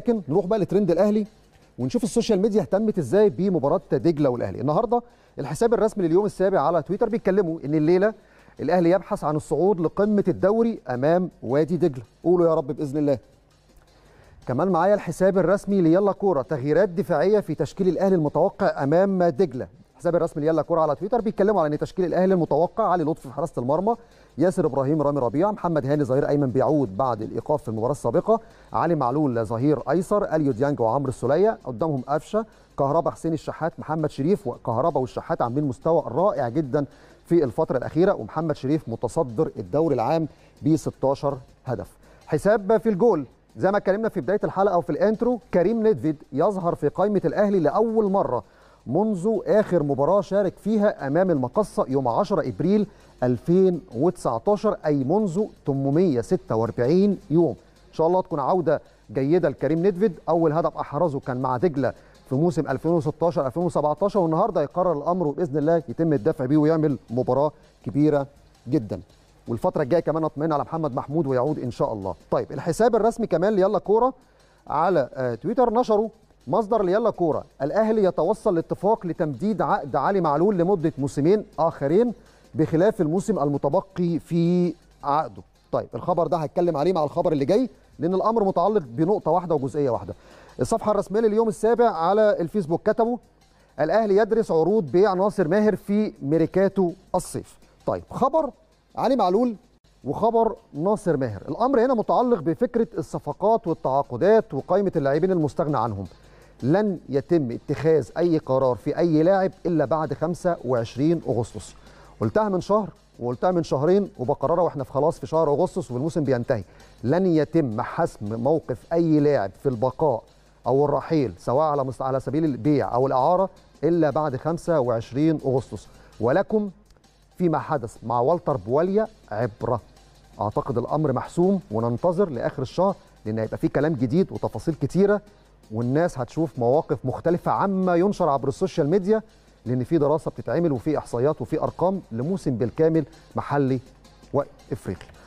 لكن نروح بقى لترند الاهلي ونشوف السوشيال ميديا اهتمت ازاي بمباراه دجله والاهلي النهارده الحساب الرسمي لليوم السابع على تويتر بيتكلموا ان الليله الاهلي يبحث عن الصعود لقمه الدوري امام وادي دجله قولوا يا رب باذن الله كمان معايا الحساب الرسمي ليلا كوره تغييرات دفاعيه في تشكيل الاهلي المتوقع امام دجله حساب الرسمي ليلا كوره على تويتر بيتكلموا على ان تشكيل الاهلي المتوقع علي لطفي في حراسه المرمى ياسر ابراهيم رامي ربيعه محمد هاني ظهير ايمن بيعود بعد الايقاف في المباراه السابقه علي معلول ظهير ايسر اليو ديانج وعمرو السوليه قدامهم قفشه كهربا حسين الشحات محمد شريف وكهربا والشحات عاملين مستوى رائع جدا في الفتره الاخيره ومحمد شريف متصدر الدوري العام ب 16 هدف حساب في الجول زي ما اتكلمنا في بدايه الحلقه وفي الانترو كريم ندفيد يظهر في قائمه الاهلي لاول مره منذ آخر مباراة شارك فيها أمام المقصة يوم 10 إبريل 2019 أي منذ 846 يوم إن شاء الله تكون عودة جيدة لكريم نيدفيد أول هدف أحرزه كان مع دجلة في موسم 2016 2017 والنهارده هيقرر الامر وباذن الله يتم الدفع بيه ويعمل مباراه كبيره جدا والفتره الجايه كمان اطمئن على محمد محمود ويعود ان شاء الله طيب الحساب الرسمي كمان ليلا كوره على آه، تويتر نشروا مصدر ليلا كوره الاهلي يتوصل لاتفاق لتمديد عقد علي معلول لمده موسمين اخرين بخلاف الموسم المتبقي في عقده طيب الخبر ده هتكلم عليه مع الخبر اللي جاي لان الامر متعلق بنقطه واحده وجزئيه واحده الصفحه الرسميه لليوم السابع على الفيسبوك كتبوا الاهلي يدرس عروض بيع ناصر ماهر في ميريكاتو الصيف طيب خبر علي معلول وخبر ناصر ماهر الامر هنا متعلق بفكره الصفقات والتعاقدات وقائمه اللاعبين المستغنى عنهم لن يتم اتخاذ أي قرار في أي لاعب إلا بعد 25 أغسطس قلتها من شهر وقلتها من شهرين وبقررها واحنا في خلاص في شهر اغسطس والموسم بينتهي لن يتم حسم موقف اي لاعب في البقاء او الرحيل سواء على على سبيل البيع او الاعاره الا بعد 25 اغسطس ولكم فيما حدث مع والتر بواليا عبره اعتقد الامر محسوم وننتظر لاخر الشهر لان هيبقى في كلام جديد وتفاصيل كتيره والناس هتشوف مواقف مختلفه عما ينشر عبر السوشيال ميديا لان في دراسه بتتعمل وفي احصائيات وفي ارقام لموسم بالكامل محلي وافريقي